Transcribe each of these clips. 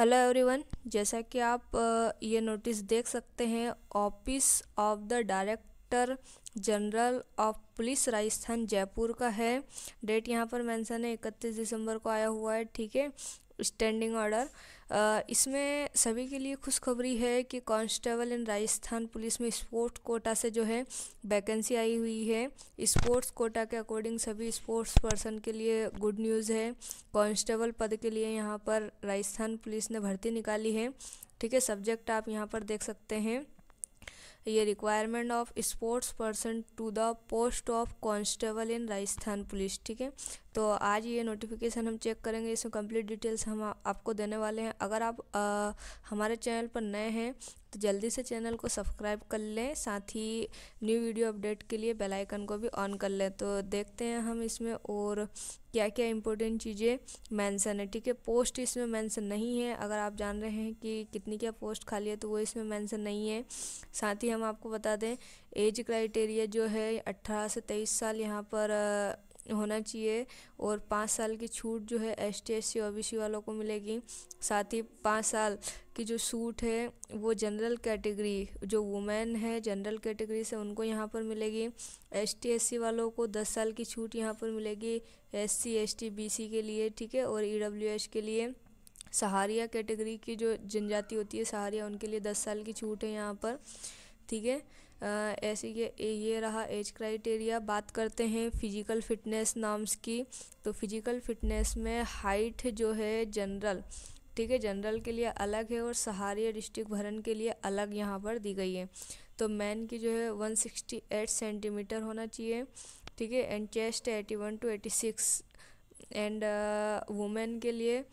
hello everyone जैसा कि आप ये नोटिस देख सकते हैं office of the director general of police Rajasthan Jaipur का है डेट यहाँ पर मेंशन है इकतीस दिसंबर को आया हुआ है ठीक है स्टैंडिंग ऑर्डर इसमें सभी के लिए खुशखबरी है कि कांस्टेबल इन राजस्थान पुलिस में स्पोर्ट्स कोटा से जो है वैकेंसी आई हुई है स्पोर्ट्स कोटा के अकॉर्डिंग सभी स्पोर्ट्स पर्सन के लिए गुड न्यूज़ है कांस्टेबल पद के लिए यहाँ पर राजस्थान पुलिस ने भर्ती निकाली है ठीक है सब्जेक्ट आप यहाँ पर देख सकते हैं ये requirement of sports person to the post of constable in Rajasthan police ठीक है तो आज ये नोटिफिकेशन हम चेक करेंगे इसमें कंप्लीट डिटेल्स हम आपको देने वाले हैं अगर आप आ, हमारे चैनल पर नए हैं तो जल्दी से चैनल को सब्सक्राइब कर लें साथ ही न्यू वीडियो अपडेट के लिए बेल आइकन को भी ऑन कर लें तो देखते हैं हम इसमें और क्या क्या इंपॉर्टेंट चीज़ें मेंशन है ठीक है पोस्ट इसमें मेंशन नहीं है अगर आप जान रहे हैं कि कितनी क्या पोस्ट खाली है तो वो इसमें मेंशन नहीं है साथ ही हम आपको बता दें एज क्राइटेरिया जो है अट्ठारह से तेईस साल यहाँ पर होना चाहिए और पाँच साल की छूट जो है S T S C O B C वालों को मिलेगी साथ ही पाँच साल की जो छूट है वो जनरल कैटेगरी जो वुमेन है जनरल कैटेगरी से उनको यहाँ पर मिलेगी एस टी एस सी वालों को दस साल की छूट यहाँ पर मिलेगी S C S T B C के लिए ठीक है और ई डब्ल्यू एच के लिए सहारिया कैटेगरी की जो जनजाति होती है सहारिया उनके लिए दस साल की छूट है यहाँ पर ठीक है ऐसे ये ये रहा एज क्राइटेरिया बात करते हैं फिजिकल फिटनेस नाम्स की तो फिजिकल फिटनेस में हाइट जो है जनरल ठीक है जनरल के लिए अलग है और सहारे डिस्ट्रिक्ट भरन के लिए अलग यहाँ पर दी गई है तो मैन की जो है 168 सेंटीमीटर होना चाहिए ठीक है and chest 81 to 86 and women के लिए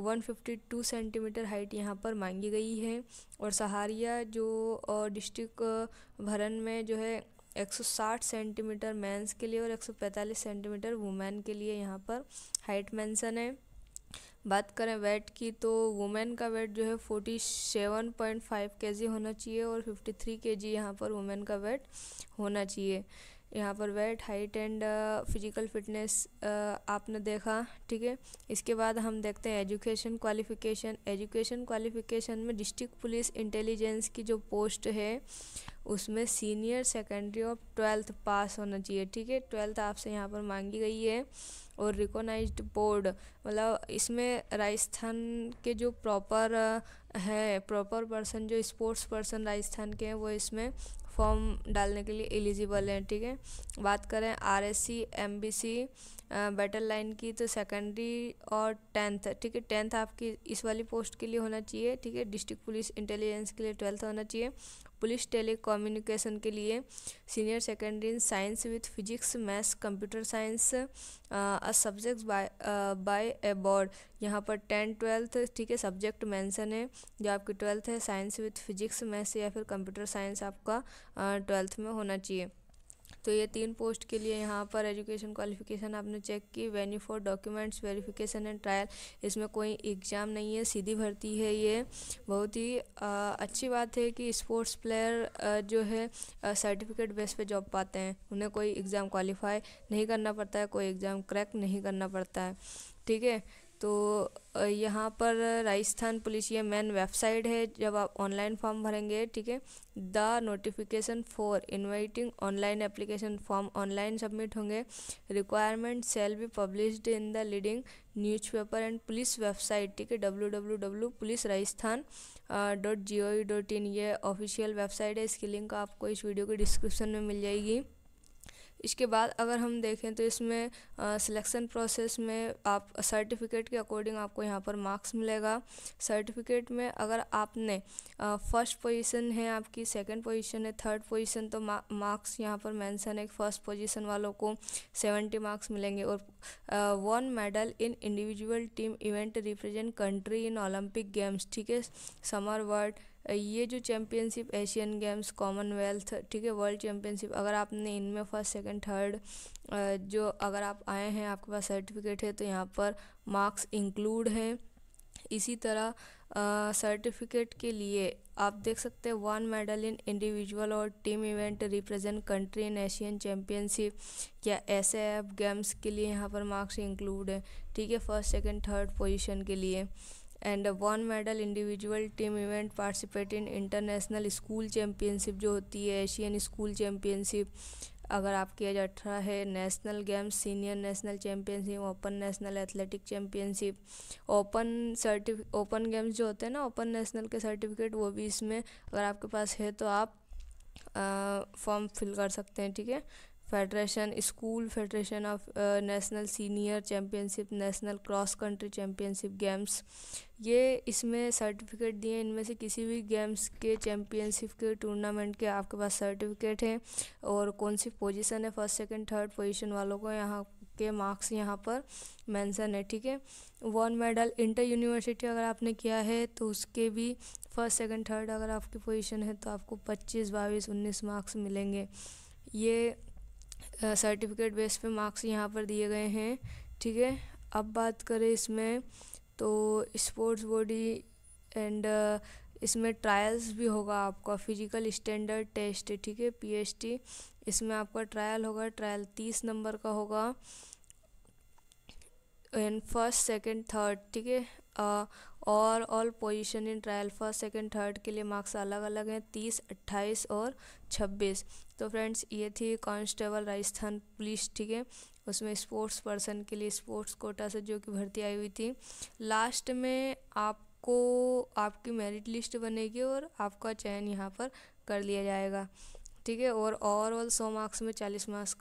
152 सेंटीमीटर हाइट यहाँ पर मांगी गई है और सहारिया जो डिस्ट्रिक्ट भरन में जो है 160 सेंटीमीटर मैंस के लिए और 145 सेंटीमीटर वुमेन के लिए यहाँ पर हाइट मेंशन है बात करें वेट की तो वुमेन का वेट जो है फोर्टी सेवन पॉइंट फाइव के जी होना चाहिए और फिफ्टी थ्री के जी यहाँ पर वुमेन का वेट होना चाहिए यहाँ पर weight height and physical fitness आपने देखा ठीक है इसके बाद हम देखते हैं एजुकेशन क्वालिफिकेशन एजुकेशन क्वालिफिकेशन में डिस्ट्रिक्ट पुलिस इंटेलिजेंस की जो पोस्ट है उसमें senior secondary of twelfth pass होना चाहिए ठीक है ट्वेल्थ आपसे यहाँ पर मांगी गई है और रिकोनाइज बोर्ड मतलब इसमें राजस्थान के जो प्रॉपर है प्रॉपर पर्सन जो स्पोर्ट्स पर्सन राजस्थान के हैं वो इसमें फॉर्म डालने के लिए एलिजिबल हैं ठीक है बात करें R S C M B C battle line की तो सेकेंडरी और टेंथ ठीक है टेंथ आपकी इस वाली पोस्ट के लिए होना चाहिए ठीक है डिस्ट्रिक्ट पुलिस इंटेलिजेंस के लिए ट्वेल्थ होना चाहिए पुलिस टेली कम्युनिकेशन के लिए senior secondary in science with physics maths computer science a subject by by aboard यहाँ पर टेंथ ट्वेल्थ ठीक है सब्जेक्ट मेंशन है जो आपकी ट्वेल्थ है साइंस विथ फिजिक्स मैथ्स या फिर कंप्यूटर साइंस आपका ट्वेल्थ में होना चाहिए तो ये तीन पोस्ट के लिए यहाँ पर एजुकेशन क्वालिफिकेशन आपने चेक की venue for documents verification and trial इसमें कोई एग्ज़ाम नहीं है सीधी भर्ती है ये बहुत ही अच्छी बात है कि स्पोर्ट्स प्लेयर जो है सर्टिफिकेट बेस पे जॉब पाते हैं उन्हें कोई एग्ज़ाम क्वालिफाई नहीं करना पड़ता है कोई एग्ज़ाम क्रैक नहीं करना पड़ता है ठीक है तो यहाँ पर राजस्थान पुलिस ये मेन वेबसाइट है जब आप ऑनलाइन फॉर्म भरेंगे ठीक है the notification for inviting online application form online submit होंगे requirement shall be published in the leading newspaper and police website ठीक है W W W police Rajasthan dot G O V dot in ये official website है इसकी link आपको इस video के description में मिल जाएगी इसके बाद अगर हम देखें तो इसमें सिलेक्शन प्रोसेस में आप सर्टिफिकेट के अकॉर्डिंग आपको यहाँ पर मार्क्स मिलेगा सर्टिफिकेट में अगर आपने फर्स्ट पोजीशन है आपकी सेकंड पोजीशन है थर्ड पोजीशन तो मार्क्स यहाँ पर मेंशन है फर्स्ट पोजीशन वालों को सेवेंटी मार्क्स मिलेंगे और one medal in individual team event represent country in Olympic games ठीक है समर वर्ल्ड ये जो चैम्पियनशिप एशियन गेम्स कॉमनवेल्थ ठीक है वर्ल्ड चैम्पियनशिप अगर आपने इनमें फर्स्ट सेकंड थर्ड जो अगर आप आए हैं आपके पास सर्टिफिकेट है तो यहाँ पर मार्क्स इंक्लूड हैं इसी तरह सर्टिफिकेट के लिए आप देख सकते हैं वन मेडल इन इंडिविजुअल और team event represent country in Asian championship या ऐसे गेम्स के लिए यहाँ पर मार्क्स इंक्लूड हैं ठीक है फर्स्ट सेकंड थर्ड पोजीशन के लिए and one medal individual team event participate in international school championship जो होती है एशियन स्कूल चैम्पियनशिप अगर आपकी एज अठारह है national games senior national championship open national athletic championship open certificate open games जो होते हैं ना ओपन नेशनल के सर्टिफिकेट वो भी इसमें अगर आपके पास है तो आप फॉर्म फिल कर सकते हैं ठीक है federation school federation of national senior championship national cross country championship games ये इसमें सर्टिफिकेट दिए इनमें से किसी भी गेम्स के चैम्पियनशिप के टूर्नामेंट के आपके पास सर्टिफिकेट हैं और कौन सी पोजीशन है फर्स्ट सेकंड थर्ड पोजीशन वालों को यहाँ के मार्क्स यहाँ पर मेंशन है ठीक है वन मेडल इंटर यूनिवर्सिटी अगर आपने किया है तो उसके भी फर्स्ट सेकंड थर्ड अगर आपकी पोजीशन है तो आपको पच्चीस बाईस उन्नीस मार्क्स मिलेंगे ये सर्टिफिकेट बेस पे मार्क्स यहाँ पर दिए गए हैं ठीक है अब बात करें इसमें तो स्पोर्ट्स बॉडी एंड इसमें ट्रायल्स भी होगा आपका फिजिकल स्टैंडर्ड टेस्ट ठीक है पीएचटी इसमें आपका ट्रायल होगा ट्रायल तीस नंबर का होगा एंड फर्स्ट सेकंड थर्ड ठीक है और all position in trial first second third के लिए मार्क्स अलग अलग हैं तीस अट्ठाईस और छब्बीस तो फ्रेंड्स ये थी कांस्टेबल राजस्थान पुलिस ठीक है उसमें स्पोर्ट्स पर्सन के लिए स्पोर्ट्स कोटा से जो कि भर्ती आई हुई थी लास्ट में आपको आपकी मेरिट लिस्ट बनेगी और आपका चयन यहाँ पर कर लिया जाएगा ठीक है और ओवरऑल सौ मार्क्स में चालीस मार्क्स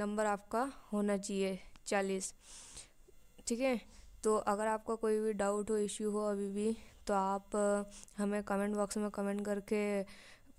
नंबर आपका होना चाहिए चालीस ठीक है तो अगर आपका कोई भी डाउट हो इश्यू हो अभी भी तो आप हमें कमेंट बॉक्स में कमेंट करके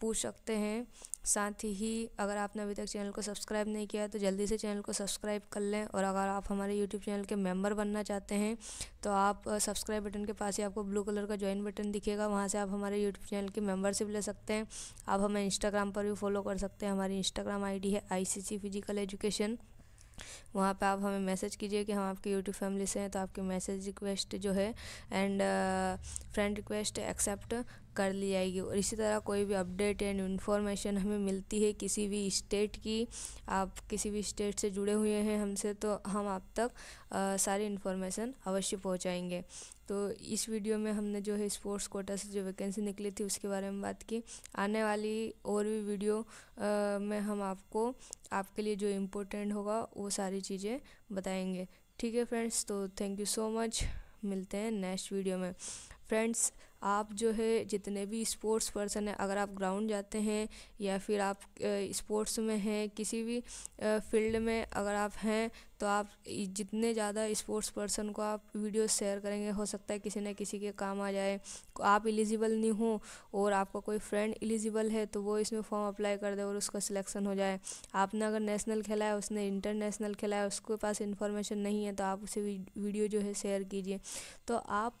पूछ सकते हैं साथ ही अगर आपने अभी तक चैनल को सब्सक्राइब नहीं किया है तो जल्दी से चैनल को सब्सक्राइब कर लें और अगर आप हमारे यूट्यूब चैनल के मेंबर बनना चाहते हैं तो आप सब्सक्राइब बटन के पास ही आपको ब्लू कलर का ज्वाइन बटन दिखेगा वहाँ से आप हमारे यूट्यूब चैनल की मेंबरशिप ले सकते हैं आप हमें इंस्टाग्राम पर भी फॉलो कर सकते हैं हमारी इंस्टाग्राम आई है आई फिजिकल एजुकेशन वहाँ पे आप हमें मैसेज कीजिए कि हम आपकी यूट्यूब फैमिली से हैं तो आपके मैसेज रिक्वेस्ट जो है एंड फ्रेंड रिक्वेस्ट एक्सेप्ट कर ली जाएगी और इसी तरह कोई भी अपडेट एंड इन्फॉर्मेशन हमें मिलती है किसी भी स्टेट की आप किसी भी स्टेट से जुड़े हुए हैं हमसे तो हम आप तक आ, सारी इन्फॉर्मेशन अवश्य पहुंचाएंगे तो इस वीडियो में हमने जो है स्पोर्ट्स कोटा से जो वैकेंसी निकली थी उसके बारे में बात की आने वाली और भी वीडियो आ, में हम आपको आपके लिए जो इम्पोर्टेंट होगा वो सारी चीज़ें बताएंगे ठीक है फ्रेंड्स तो थैंक यू सो मच मिलते हैं नेक्स्ट वीडियो में फ्रेंड्स आप जो है जितने भी स्पोर्ट्स पर्सन हैं अगर आप ग्राउंड जाते हैं या फिर आप स्पोर्ट्स में हैं किसी भी फील्ड में अगर आप हैं तो आप जितने ज़्यादा स्पोर्ट्स पर्सन को आप वीडियो शेयर करेंगे हो सकता है किसी न किसी के काम आ जाए आप एलिजिबल नहीं हो और आपका कोई फ्रेंड एलिजिबल है तो वो इसमें फॉर्म अप्लाई कर दे और उसका सिलेक्शन हो जाए आपने अगर नेशनल खेला है उसने इंटरनेशनल खेला है उसके पास इंफॉर्मेशन नहीं है तो आप उसे वीडियो जो है शेयर कीजिए तो आप